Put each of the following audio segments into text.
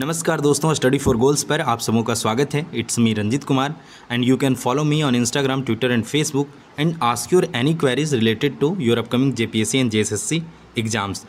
नमस्कार दोस्तों study for goals पर आप सबों का स्वागत है it's me Ranjit Kumar and you can follow me on Instagram Twitter and Facebook and ask your any queries related to your upcoming C and J exams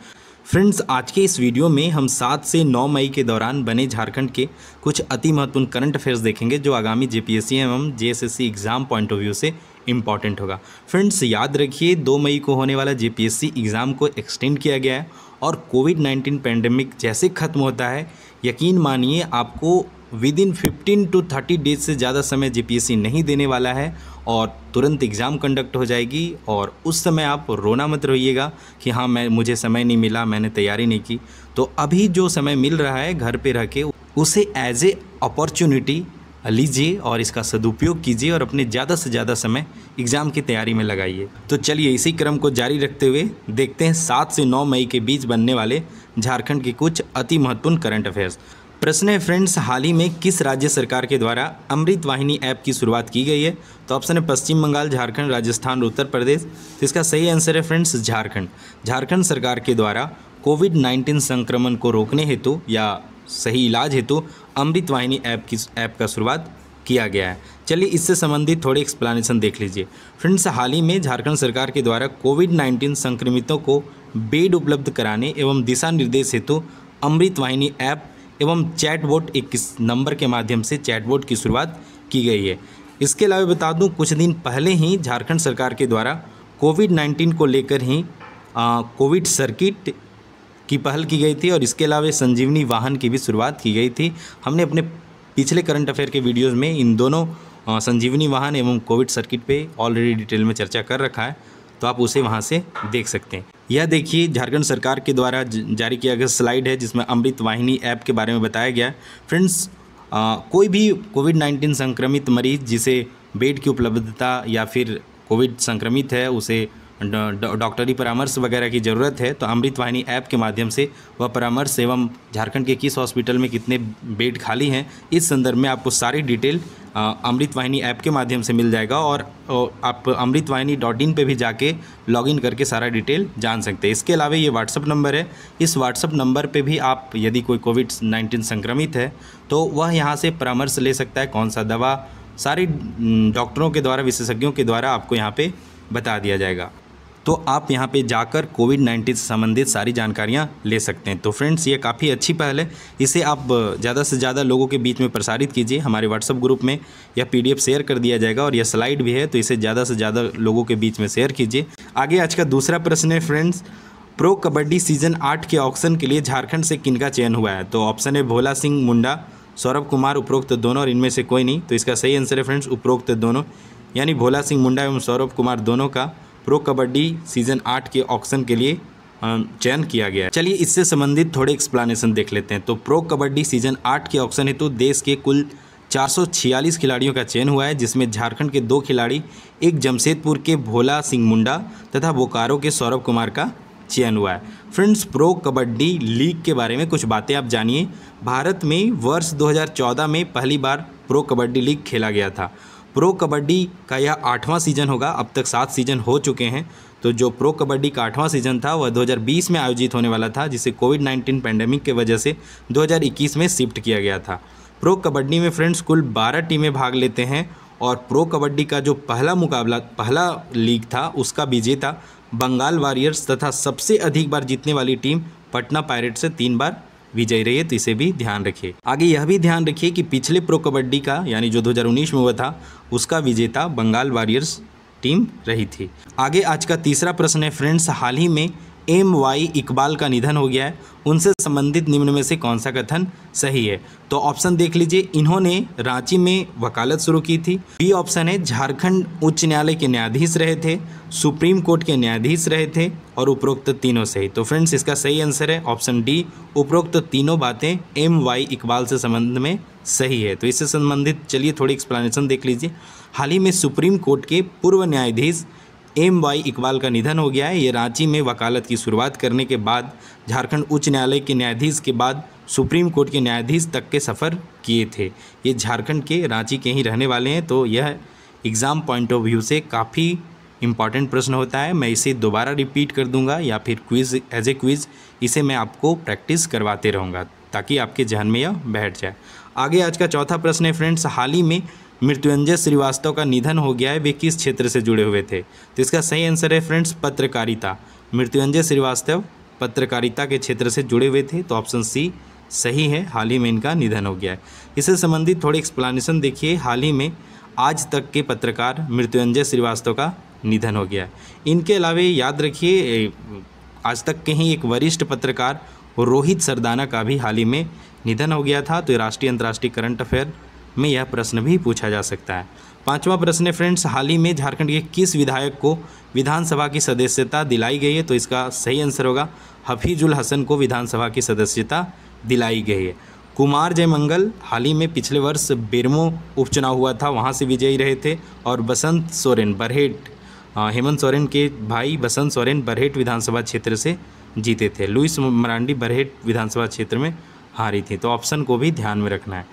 friends आज के इस वीडियो में हम सात से नौ मई के दौरान बने झारखंड के कुछ अति महत्वपूर्ण करंट अफेयर्स देखेंगे जो आगामी जे एवं J exam point of view से इम्पॉर्टेंट होगा फ्रेंड्स याद रखिए दो मई को होने वाला जे एग्ज़ाम को एक्सटेंड किया गया है और कोविड नाइन्टीन पैंडेमिक जैसे खत्म होता है यकीन मानिए आपको within fifteen to thirty days से ज़्यादा समय जीपीएससी नहीं देने वाला है और तुरंत एग्ज़ाम कंडक्ट हो जाएगी और उस समय आप रोना मत रहिएगा कि हाँ मैं मुझे समय नहीं मिला मैंने तैयारी नहीं की तो अभी जो समय मिल रहा है घर पे रह के उसे एज ए अपॉर्चुनिटी लीजिए और इसका सदुपयोग कीजिए और अपने ज़्यादा से ज़्यादा समय एग्ज़ाम की तैयारी में लगाइए तो चलिए इसी क्रम को जारी रखते हुए देखते हैं सात से नौ मई के बीच बनने वाले झारखंड के कुछ अति महत्वपूर्ण करंट अफेयर्स प्रश्न है फ्रेंड्स हाल ही में किस राज्य सरकार के द्वारा अमृत वाहिनी ऐप की शुरुआत की गई है तो ऑप्शन है पश्चिम बंगाल झारखंड राजस्थान और उत्तर प्रदेश तो इसका सही आंसर है फ्रेंड्स झारखंड झारखंड सरकार के द्वारा कोविड 19 संक्रमण को रोकने हेतु या सही इलाज हेतु अमृत वाहिनी ऐप की ऐप का शुरुआत किया गया है चलिए इससे संबंधित थोड़ी एक्सप्लानेशन देख लीजिए फ्रेंड्स हाल ही में झारखंड सरकार के द्वारा कोविड 19 संक्रमितों को बेड उपलब्ध कराने एवं दिशा निर्देश हेतु अमृत वाहिनी ऐप एवं चैटबोट एक नंबर के माध्यम से चैटबोट की शुरुआत की गई है इसके अलावा बता दूं कुछ दिन पहले ही झारखंड सरकार के द्वारा कोविड नाइन्टीन को लेकर ही कोविड सर्किट की पहल की गई थी और इसके अलावा संजीवनी वाहन की भी शुरुआत की गई थी हमने अपने पिछले करंट अफेयर के वीडियोज़ में इन दोनों संजीवनी वाहन एवं कोविड सर्किट पे ऑलरेडी डिटेल में चर्चा कर रखा है तो आप उसे वहाँ से देख सकते हैं यह देखिए झारखंड सरकार के द्वारा जारी किया गया स्लाइड है जिसमें अमृत वाहिनी ऐप के बारे में बताया गया फ्रेंड्स कोई भी कोविड नाइन्टीन संक्रमित मरीज जिसे बेड की उपलब्धता या फिर कोविड संक्रमित है उसे डॉक्टरी परामर्श वगैरह की ज़रूरत है तो अमृत वाहिनी ऐप के माध्यम से वह परामर्श एवं झारखंड के किस हॉस्पिटल में कितने बेड खाली हैं इस संदर्भ में आपको सारी डिटेल अमृत वाहिनी ऐप के माध्यम से मिल जाएगा और आप अमृत वाहिनी डॉट इन पर भी जाके लॉगिन करके सारा डिटेल जान सकते हैं इसके अलावा ये व्हाट्सअप नंबर है इस व्हाट्सअप नंबर पे भी आप यदि कोई कोविड नाइन्टीन संक्रमित है तो वह यहाँ से परामर्श ले सकता है कौन सा दवा सारी डॉक्टरों के द्वारा विशेषज्ञों के द्वारा आपको यहाँ पर बता दिया जाएगा तो आप यहाँ पे जाकर कोविड नाइन्टीन से संबंधित सारी जानकारियाँ ले सकते हैं तो फ्रेंड्स ये काफ़ी अच्छी पहल है इसे आप ज़्यादा से ज़्यादा लोगों के बीच में प्रसारित कीजिए हमारे व्हाट्सअप ग्रुप में यह पी शेयर कर दिया जाएगा और यह स्लाइड भी है तो इसे ज़्यादा से ज़्यादा लोगों के बीच में शेयर कीजिए आगे आज का दूसरा प्रश्न है फ्रेंड्स प्रो कबड्डी सीजन आठ के ऑप्शन के लिए झारखंड से किनका चयन हुआ है तो ऑप्शन है भोला सिंह मुंडा सौरभ कुमार उपरोक्त दोनों और इनमें से कोई नहीं तो इसका सही आंसर है फ्रेंड्स उपरोक्त दोनों यानी भोला सिंह मुंडा एवं सौरभ कुमार दोनों का प्रो कबड्डी सीज़न आठ के ऑक्शन के लिए चयन किया गया है चलिए इससे संबंधित थोड़े एक्सप्लानेशन देख लेते हैं तो प्रो कबड्डी सीज़न आठ के ऑक्शन हेतु तो देश के कुल 446 खिलाड़ियों का चयन हुआ है जिसमें झारखंड के दो खिलाड़ी एक जमशेदपुर के भोला सिंह मुंडा तथा बोकारो के सौरभ कुमार का चयन हुआ है फ्रेंड्स प्रो कबड्डी लीग के बारे में कुछ बातें आप जानिए भारत में वर्ष 2014 में पहली बार प्रो कबड्डी लीग खेला गया था प्रो कबड्डी का यह आठवां सीज़न होगा अब तक सात सीज़न हो चुके हैं तो जो प्रो कबड्डी का आठवां सीज़न था वह 2020 में आयोजित होने वाला था जिसे कोविड 19 पैंडेमिक के वजह से 2021 में शिफ्ट किया गया था प्रो कबड्डी में फ्रेंड्स कुल 12 टीमें भाग लेते हैं और प्रो कबड्डी का जो पहला मुकाबला पहला लीग था उसका विजेता बंगाल वॉरियर्स तथा सबसे अधिक बार जीतने वाली टीम पटना पायरेट से तीन बार विजय रेत इसे भी ध्यान रखिए आगे यह भी ध्यान रखिए कि पिछले प्रो कबड्डी का यानी जो 2019 में हुआ था उसका विजेता बंगाल वॉरियर्स टीम रही थी आगे आज का तीसरा प्रश्न है फ्रेंड्स हाल ही में एम वाई इकबाल का निधन हो गया है उनसे संबंधित निम्न में से कौन सा कथन सही है तो ऑप्शन देख लीजिए इन्होंने रांची में वकालत शुरू की थी बी ऑप्शन है झारखंड उच्च न्यायालय के न्यायाधीश रहे थे सुप्रीम कोर्ट के न्यायाधीश रहे थे और उपरोक्त तीनों सही तो फ्रेंड्स इसका सही आंसर है ऑप्शन डी उपरोक्त तीनों बातें एम वाई इकबाल से संबंध में सही है तो इससे संबंधित चलिए थोड़ी एक्सप्लेनेशन देख लीजिए हाल ही में सुप्रीम कोर्ट के पूर्व न्यायाधीश एम वाई इकबाल का निधन हो गया है ये रांची में वकालत की शुरुआत करने के बाद झारखंड उच्च न्यायालय के न्यायाधीश के बाद सुप्रीम कोर्ट के न्यायाधीश तक के सफ़र किए थे ये झारखंड के रांची के ही रहने वाले हैं तो यह एग्ज़ाम पॉइंट ऑफ व्यू से काफ़ी इम्पॉर्टेंट प्रश्न होता है मैं इसे दोबारा रिपीट कर दूंगा या फिर क्विज़ एज ए क्विज़ इसे मैं आपको प्रैक्टिस करवाते रहूँगा ताकि आपके जहन में यह बैठ जाए आगे आज का चौथा प्रश्न है फ्रेंड्स हाल ही में मृत्युंजय श्रीवास्तव का निधन हो गया है वे किस क्षेत्र से जुड़े हुए थे तो इसका सही आंसर है फ्रेंड्स पत्रकारिता मृत्युंजय श्रीवास्तव पत्रकारिता के क्षेत्र से जुड़े हुए थे तो ऑप्शन सी सही है हाल ही में इनका निधन हो गया है इससे संबंधित थोड़ी एक्सप्लानेशन देखिए हाल ही में आज तक के पत्रकार मृत्युंजय श्रीवास्तव का निधन हो गया है इनके अलावे याद रखिए आज तक के ही एक वरिष्ठ पत्रकार रोहित सरदाना का भी हाल ही में निधन हो गया था तो राष्ट्रीय अंतर्राष्ट्रीय करंट अफेयर में यह प्रश्न भी पूछा जा सकता है पांचवा प्रश्न है फ्रेंड्स हाल ही में झारखंड के किस विधायक को विधानसभा की सदस्यता दिलाई गई है तो इसका सही आंसर होगा हफीजुल हसन को विधानसभा की सदस्यता दिलाई गई है कुमार जयमंगल हाल ही में पिछले वर्ष बेरमो उपचुनाव हुआ था वहाँ से विजयी रहे थे और बसंत सोरेन बरहेट हेमंत सोरेन के भाई बसंत सोरेन बरहेट विधानसभा क्षेत्र से जीते थे लुइस मरांडी बरहेट विधानसभा क्षेत्र में हारी थी तो ऑप्शन को भी ध्यान में रखना है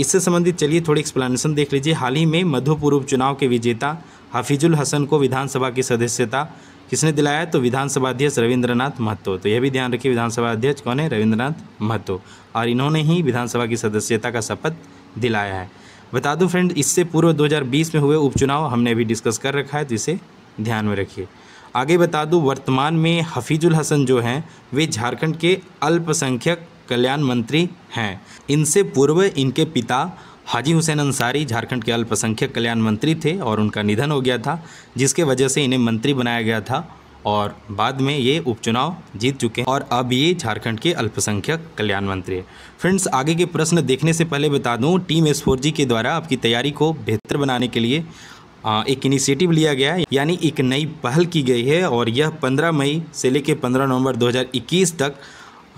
इससे संबंधित चलिए थोड़ी एक्सप्लेनेशन देख लीजिए हाल ही में मधुपुर उपचुनाव के विजेता हफीजुल हसन को विधानसभा की सदस्यता किसने दिलाया तो विधानसभा अध्यक्ष रविंद्रनाथ महतो तो यह भी ध्यान रखिए विधानसभा अध्यक्ष कौन है रविंद्रनाथ महतो और इन्होंने ही विधानसभा की सदस्यता का शपथ दिलाया है बता दूं फ्रेंड इससे पूर्व 2020 में हुए उपचुनाव हमने अभी डिस्कस कर रखा है तो इसे ध्यान में रखिए आगे बता दूँ वर्तमान में हफीजुल हसन जो हैं वे झारखंड के अल्पसंख्यक कल्याण मंत्री हैं इनसे पूर्व इनके पिता हाजी हुसैन अंसारी झारखंड के अल्पसंख्यक कल्याण मंत्री थे और उनका निधन हो गया था जिसके वजह से इन्हें मंत्री बनाया गया था और बाद में ये उपचुनाव जीत चुके हैं और अब ये झारखंड के अल्पसंख्यक कल्याण मंत्री है फ्रेंड्स आगे के प्रश्न देखने से पहले बता दूं टीम एस के द्वारा आपकी तैयारी को बेहतर बनाने के लिए एक इनिशिएटिव लिया गया है यानी एक नई पहल की गई है और यह 15 मई से लेकर 15 नवंबर 2021 तक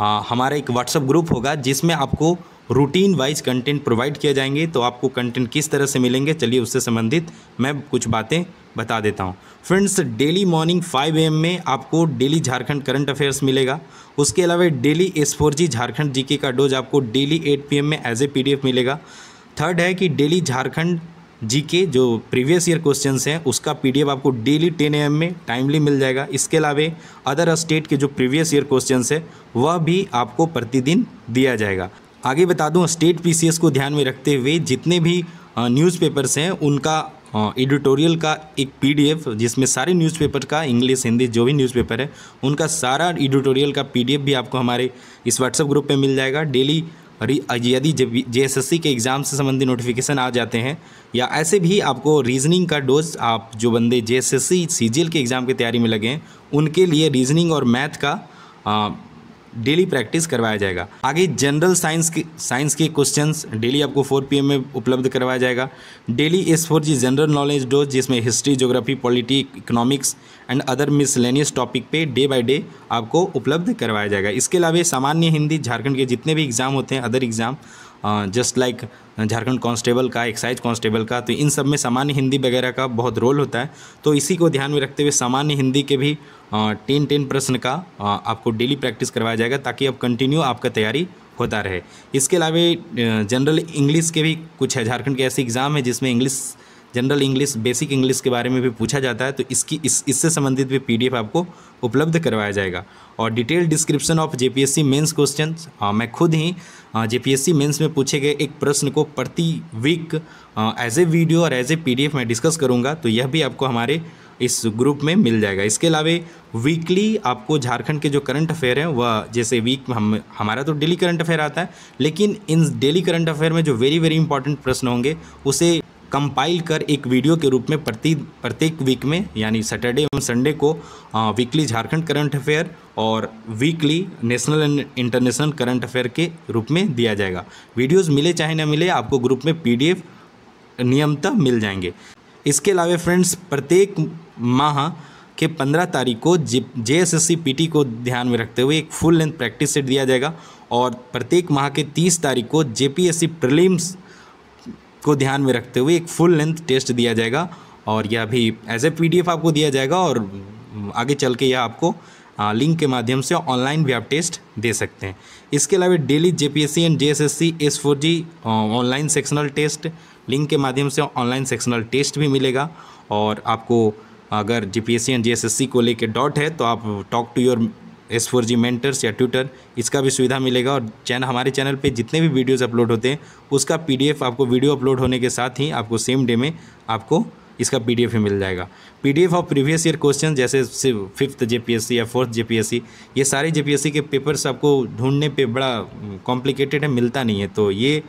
आ, हमारा एक व्हाट्सअप ग्रुप होगा जिसमें आपको रूटीन वाइज कंटेंट प्रोवाइड किया जाएंगे तो आपको कंटेंट किस तरह से मिलेंगे चलिए उससे संबंधित मैं कुछ बातें बता देता हूँ फ्रेंड्स डेली मॉर्निंग 5 एम में आपको डेली झारखंड करंट अफेयर्स मिलेगा उसके अलावा daily S four G Jharkhand GK का डोज आपको डेली 8 पीएम में एज ए पीडीएफ मिलेगा थर्ड है कि डेली झारखंड जी के जो प्रीवियस ईयर क्वेश्चंस हैं उसका पीडीएफ आपको डेली टेन एम में टाइमली मिल जाएगा इसके अलावा अदर स्टेट के जो प्रीवियस ईयर क्वेश्चंस है वह भी आपको प्रतिदिन दिया जाएगा आगे बता दूं स्टेट पीसीएस को ध्यान में रखते हुए जितने भी न्यूज़पेपर्स हैं उनका एडिटोरियल का एक पीडीएफ जिसमें सारे न्यूज़पेपर का इंग्लिश हिंदी जो भी न्यूज़पेपर है उनका सारा एडिटोरियल का पीडीएफ भी आपको हमारे इस व्हाट्सएप ग्रुप पे मिल जाएगा डेली यदि जे एस के एग्ज़ाम से संबंधित नोटिफिकेशन आ जाते हैं या ऐसे भी आपको रीजनिंग का डोज आप जो बंदे जे एस के एग्ज़ाम की तैयारी में लगे हैं उनके लिए रीजनिंग और मैथ का डेली प्रैक्टिस करवाया जाएगा आगे जनरल साइंस की साइंस के क्वेश्चन डेली आपको फोर पी में उपलब्ध करवाया जाएगा daily S four G general knowledge dose जिसमें history geography polity economics and other miscellaneous topic पे डे बाय डे आपको उपलब्ध करवाया जाएगा इसके अलावा सामान्य हिंदी झारखंड के जितने भी एग्ज़ाम होते हैं other exam just like Jharkhand constable का एक्साइज कांस्टेबल का तो इन सब में सामान्य हिंदी वगैरह का बहुत रोल होता है तो इसी को ध्यान में रखते हुए सामान्य हिंदी के भी टेन टेन प्रश्न का आपको डेली प्रैक्टिस करवाया जाएगा ताकि अब कंटिन्यू आपका तैयारी होता रहे इसके अलावा जनरल इंग्लिश के भी कुछ है झारखंड के ऐसे एग्ज़ाम है जिसमें English general English basic English के बारे में भी पूछा जाता है तो इसकी इस इससे संबंधित भी पीडीएफ आपको उपलब्ध करवाया जाएगा और detail description of JPSC mains question मैं खुद ही जेपीएससी मेंस में पूछे गए एक प्रश्न को प्रति वीक एज ए वीडियो और एज ए पी मैं डिस्कस करूँगा तो यह भी आपको हमारे इस ग्रुप में मिल जाएगा इसके अलावा वीकली आपको झारखंड के जो करंट अफेयर हैं वह जैसे वीक में हम हमारा तो डेली करंट अफेयर आता है लेकिन इन डेली करंट अफेयर में जो वेरी वेरी इंपॉर्टेंट प्रश्न होंगे उसे कंपाइल कर एक वीडियो के रूप में प्रति प्रत्येक वीक में यानी सैटरडे एवं संडे को वीकली झारखंड करंट अफेयर और weekly national and international current affair के रूप में दिया जाएगा वीडियोस मिले चाहे ना मिले आपको ग्रुप में पीडीएफ नियमतः मिल जाएंगे इसके अलावा फ्रेंड्स प्रत्येक माह के पंद्रह तारीख को जे एस एस को ध्यान में रखते हुए एक फुल लेंथ प्रैक्टिस सेट दिया जाएगा और प्रत्येक माह के तीस तारीख को जे पी प्रीलिम्स को ध्यान में रखते हुए एक फुल लेंथ टेस्ट दिया जाएगा और यह भी एज ए पी आपको दिया जाएगा और आगे चल के यह आपको लिंक के माध्यम से ऑनलाइन भी आप टेस्ट दे सकते हैं इसके अलावा daily JPSC and JSSC S four G online sectional test link के माध्यम से ऑनलाइन सेक्शनल टेस्ट भी मिलेगा और आपको अगर जीपीएससी एंड जीएसएससी को लेके डॉट है तो आप talk to your S four G mentors या ट्विटर इसका भी सुविधा मिलेगा और चैनल हमारे चैनल पे जितने भी वीडियोस अपलोड होते हैं उसका पीडीएफ आपको वीडियो अपलोड होने के साथ ही आपको सेम डे में आपको इसका पी ही मिल जाएगा P of previous year question जैसे फिफ्थ जे या फोर्थ जे ये सारे जे के पेपर्स आपको ढूंढने पे बड़ा कॉम्प्लिकेटेड है मिलता नहीं है तो ये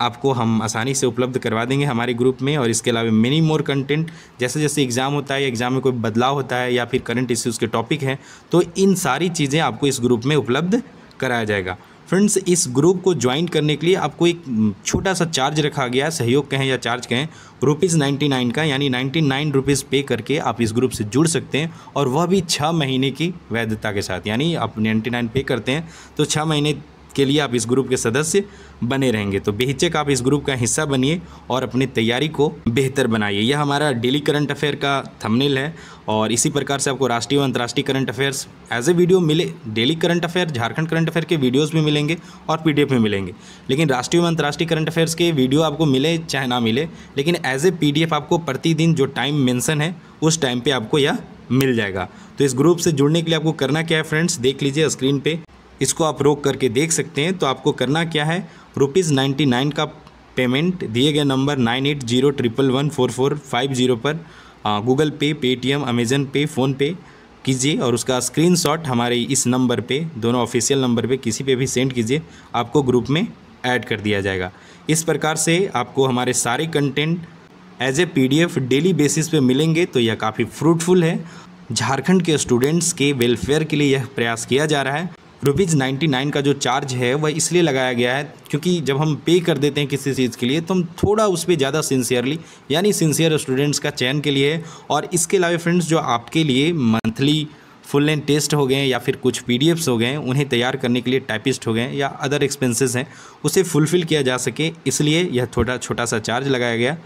आपको हम आसानी से उपलब्ध करवा देंगे हमारे ग्रुप में और इसके अलावा मेनी मोर कंटेंट जैसे जैसे एग्ज़ाम होता है एग्ज़ाम में कोई बदलाव होता है या फिर करंट इश्यूज़ के टॉपिक हैं तो इन सारी चीज़ें आपको इस ग्रुप में उपलब्ध कराया जाएगा फ्रेंड्स इस ग्रुप को ज्वाइन करने के लिए आपको एक छोटा सा चार्ज रखा गया सहयोग कहें या चार्ज कहें रुपीज़ नाइन्टी नाइन का यानी नाइन्टी नाइन रुपीज़ पे करके आप इस ग्रुप से जुड़ सकते हैं और वह भी छः महीने की वैधता के साथ यानी आप नाइन्टी नाइन पे करते हैं तो छः महीने इसके लिए आप इस ग्रुप के सदस्य बने रहेंगे तो बेहिचक आप इस ग्रुप का हिस्सा बनिए और अपनी तैयारी को बेहतर बनाइए यह हमारा डेली करंट अफेयर का थंबनेल है और इसी प्रकार से आपको राष्ट्रीय और अंतर्राष्ट्रीय current affairs as a video मिले daily current affair Jharkhand current affair के वीडियोज़ भी मिलेंगे और पी में मिलेंगे लेकिन राष्ट्रीय और अंतर्राष्ट्रीय करंट अफेयर्स के वीडियो आपको मिले चाहे ना मिले लेकिन एज ए पी आपको प्रतिदिन जो टाइम मैंसन है उस टाइम पर आपको यह मिल जाएगा तो इस ग्रुप से जुड़ने के लिए आपको करना क्या है फ्रेंड्स देख लीजिए स्क्रीन पे इसको आप रोक करके देख सकते हैं तो आपको करना क्या है रुपीज़ नाइन्टी नाइन का पेमेंट दिए गए number nine eight zero triple one four four five zero पर Google Pay Paytm Amazon Pay PhonePe कीजिए और उसका स्क्रीनशॉट हमारे इस नंबर पे दोनों ऑफिशियल नंबर पे किसी पे भी सेंड कीजिए आपको ग्रुप में ऐड कर दिया जाएगा इस प्रकार से आपको हमारे सारे content as a PDF daily basis पे मिलेंगे तो यह काफ़ी फ्रूटफुल है झारखंड के स्टूडेंट्स के वेलफेयर के लिए यह प्रयास किया जा रहा है रुपीज़ नाइन्टी नाइन का जो चार्ज है वह इसलिए लगाया गया है क्योंकि जब हम पे कर देते हैं किसी चीज़ के लिए तो हम थोड़ा उस पर ज़्यादा सिंसियरली यानी सिंसियर स्टूडेंट्स का चयन के लिए और इसके अलावा फ्रेंड्स जो आपके लिए मंथली फुल लेंथ टेस्ट हो गए या फिर कुछ पी हो गए उन्हें तैयार करने के लिए टाइपिस्ट हो गए या अदर एक्सपेंसेस हैं उसे फुलफ़िल किया जा सके इसलिए यह थोड़ा छोटा सा चार्ज लगाया गया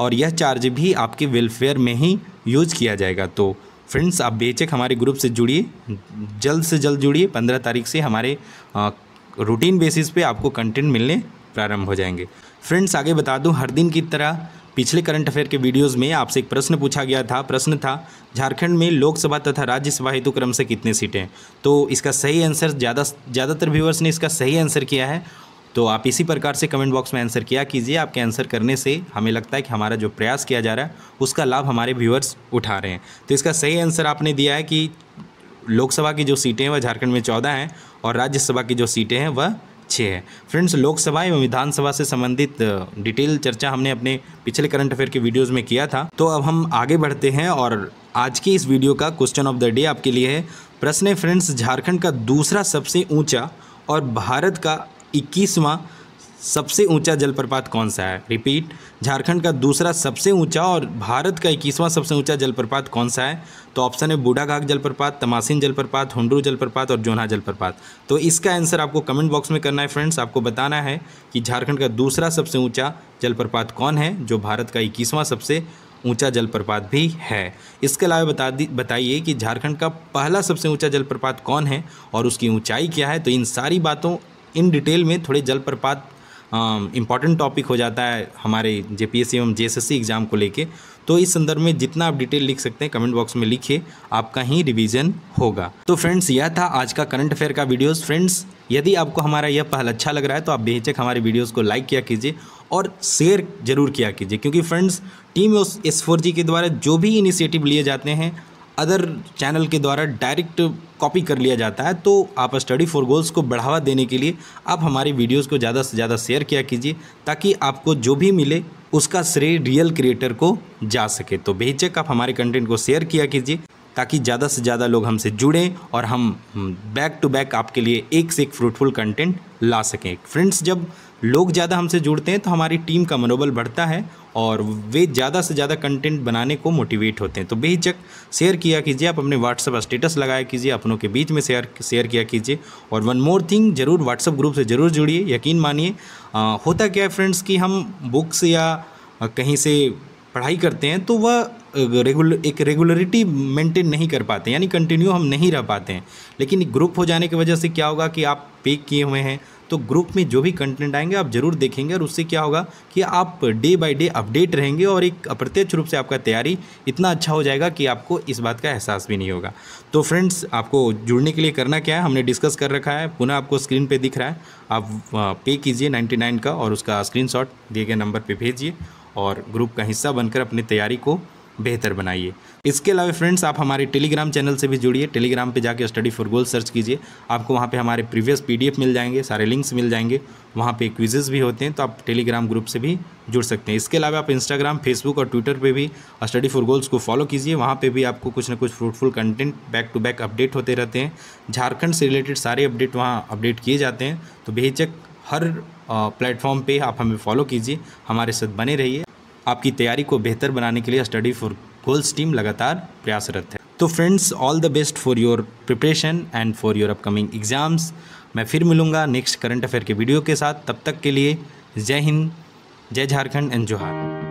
और यह चार्ज भी आपके वेलफेयर में ही यूज किया जाएगा तो फ्रेंड्स आप बेचक हमारे ग्रुप से जुड़िए जल्द से जल्द जुड़िए पंद्रह तारीख से हमारे रूटीन बेसिस पे आपको कंटेंट मिलने प्रारंभ हो जाएंगे फ्रेंड्स आगे बता दूं हर दिन की तरह पिछले करंट अफेयर के वीडियोस में आपसे एक प्रश्न पूछा गया था प्रश्न था झारखंड में लोकसभा तथा राज्यसभा हेतु क्रम से कितने सीटें तो इसका सही आंसर ज़्यादा ज़्यादातर व्यूवर्स ने इसका सही आंसर किया है तो आप इसी प्रकार से कमेंट बॉक्स में आंसर किया कीजिए आपके आंसर करने से हमें लगता है कि हमारा जो प्रयास किया जा रहा है उसका लाभ हमारे व्यूअर्स उठा रहे हैं तो इसका सही आंसर आपने दिया है कि लोकसभा की जो सीटें हैं वह झारखंड में चौदह हैं और राज्यसभा की जो सीटें हैं वह छः है फ्रेंड्स लोकसभा एवं विधानसभा से संबंधित डिटेल चर्चा हमने अपने पिछले करंट अफेयर के वीडियोस में किया था तो अब हम आगे बढ़ते हैं और आज के इस वीडियो का क्वेश्चन ऑफ द डे आपके लिए है प्रश्न है फ्रेंड्स झारखंड का दूसरा सबसे ऊंचा और भारत का इक्कीसवां सबसे ऊंचा जलप्रपात कौन सा है रिपीट झारखंड का दूसरा सबसे ऊंचा और भारत का इक्कीसवां सबसे ऊंचा जलप्रपात कौन सा है तो ऑप्शन है बूढ़ाघाग जलप्रपात तमासिन जलप्रपात हुंडरू जलप्रपात और जोना जलप्रपात तो इसका आंसर आपको कमेंट बॉक्स में करना है फ्रेंड्स आपको बताना है कि झारखंड का दूसरा सबसे ऊँचा जलप्रपात कौन है जो भारत का इक्कीसवां सबसे ऊंचा जलप्रपात भी है इसके अलावा बता दी बताइए कि झारखंड का पहला सबसे ऊंचा जलप्रपात कौन है और उसकी ऊंचाई क्या है तो इन सारी बातों इन डिटेल में थोड़े जलप्रपात इम्पॉर्टेंट टॉपिक हो जाता है हमारे जे एवं जे एग्ज़ाम को लेके तो इस संदर्भ में जितना आप डिटेल लिख सकते हैं कमेंट बॉक्स में लिखिए आपका ही रिवीजन होगा तो फ्रेंड्स यह था आज का करंट अफेयर का वीडियोस फ्रेंड्स यदि आपको हमारा यह पहल अच्छा लग रहा है तो आप बेहिचक हमारे वीडियोस को लाइक किया कीजिए और शेयर जरूर किया कीजिए क्योंकि friends team S four G के द्वारा जो भी इनिशिएटिव लिए जाते हैं अदर चैनल के द्वारा डायरेक्ट कॉपी कर लिया जाता है तो आप स्टडी फॉर गोल्स को बढ़ावा देने के लिए आप हमारी वीडियोस को ज़्यादा से ज़्यादा शेयर किया कीजिए ताकि आपको जो भी मिले उसका श्रेय रियल क्रिएटर को जा सके तो बेहिचक आप हमारे कंटेंट को शेयर किया कीजिए ताकि ज़्यादा से ज़्यादा लोग हमसे जुड़ें और हम बैक टू बैक आपके लिए एक से एक फ्रूटफुल कंटेंट ला सकें फ्रेंड्स जब लोग ज़्यादा हमसे जुड़ते हैं तो हमारी टीम का मनोबल बढ़ता है और वे ज़्यादा से ज़्यादा कंटेंट बनाने को मोटिवेट होते हैं तो बेहिचक शेयर किया कीजिए आप अपने व्हाट्सअप स्टेटस लगाया कीजिए अपनों के बीच में शेयर शेयर किया कीजिए और वन मोर थिंग ज़रूर व्हाट्सअप ग्रुप से ज़रूर जुड़िए यकीन मानिए होता क्या है फ्रेंड्स कि हम बुक्स या कहीं से पढ़ाई करते हैं तो वह रेगुल एक रेगुलरिटी मेंटेन नहीं कर पाते यानी कंटिन्यू हम नहीं रह पाते हैं लेकिन ग्रुप हो जाने की वजह से क्या होगा कि आप पे किए हुए हैं तो ग्रुप में जो भी कंटेंट आएंगे आप जरूर देखेंगे और उससे क्या होगा कि आप डे बाई डे अपडेट रहेंगे और एक अप्रत्यक्ष रूप से आपका तैयारी इतना अच्छा हो जाएगा कि आपको इस बात का एहसास भी नहीं होगा तो फ्रेंड्स आपको जुड़ने के लिए करना क्या है हमने डिस्कस कर रखा है पुनः आपको स्क्रीन पर दिख रहा है आप पे कीजिए नाइन्टी का और उसका स्क्रीन दिए गए नंबर पर भेजिए और ग्रुप का हिस्सा बनकर अपनी तैयारी को बेहतर बनाइए इसके अलावा फ्रेंड्स आप हमारे टेलीग्राम चैनल से भी जुड़िए टेलीग्राम पे जाके स्टडी फॉर गोल सर्च कीजिए आपको वहाँ पे हमारे प्रीवियस पीडीएफ मिल जाएंगे सारे लिंक्स मिल जाएंगे वहाँ पे क्विजेज भी होते हैं तो आप टेलीग्राम ग्रुप से भी जुड़ सकते हैं इसके अलावा आप इंस्टाग्राम फेसबुक और ट्विटर पर भी स्टडी फॉर गोल्स को फॉलो कीजिए वहाँ पर भी आपको कुछ ना कुछ fruitful content back to back update होते रहते हैं झारखंड से रिलेटेड सारे अपडेट वहाँ अपडेट किए जाते हैं तो बेहिचक हर प्लेटफॉर्म पर आप हमें फॉलो कीजिए हमारे साथ बने रहिए आपकी तैयारी को बेहतर बनाने के लिए स्टडी फॉर गोल्स टीम लगातार प्रयासरत है तो friends all the best for your preparation and for your upcoming exams मैं फिर मिलूंगा नेक्स्ट करंट अफेयर के वीडियो के साथ तब तक के लिए जय हिंद जय झारखंड एंड जोहार